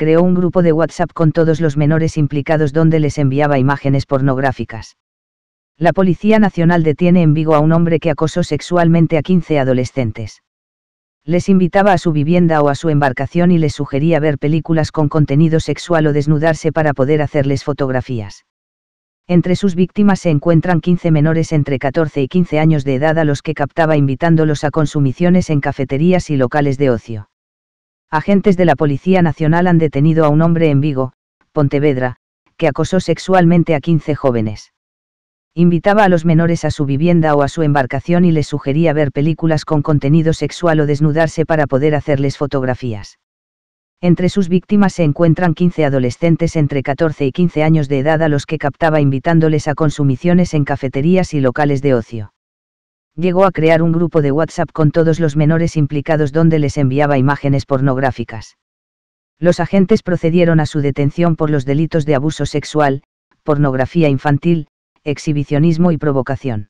creó un grupo de WhatsApp con todos los menores implicados donde les enviaba imágenes pornográficas. La Policía Nacional detiene en Vigo a un hombre que acosó sexualmente a 15 adolescentes. Les invitaba a su vivienda o a su embarcación y les sugería ver películas con contenido sexual o desnudarse para poder hacerles fotografías. Entre sus víctimas se encuentran 15 menores entre 14 y 15 años de edad a los que captaba invitándolos a consumiciones en cafeterías y locales de ocio agentes de la Policía Nacional han detenido a un hombre en Vigo, Pontevedra, que acosó sexualmente a 15 jóvenes. Invitaba a los menores a su vivienda o a su embarcación y les sugería ver películas con contenido sexual o desnudarse para poder hacerles fotografías. Entre sus víctimas se encuentran 15 adolescentes entre 14 y 15 años de edad a los que captaba invitándoles a consumiciones en cafeterías y locales de ocio. Llegó a crear un grupo de WhatsApp con todos los menores implicados donde les enviaba imágenes pornográficas. Los agentes procedieron a su detención por los delitos de abuso sexual, pornografía infantil, exhibicionismo y provocación.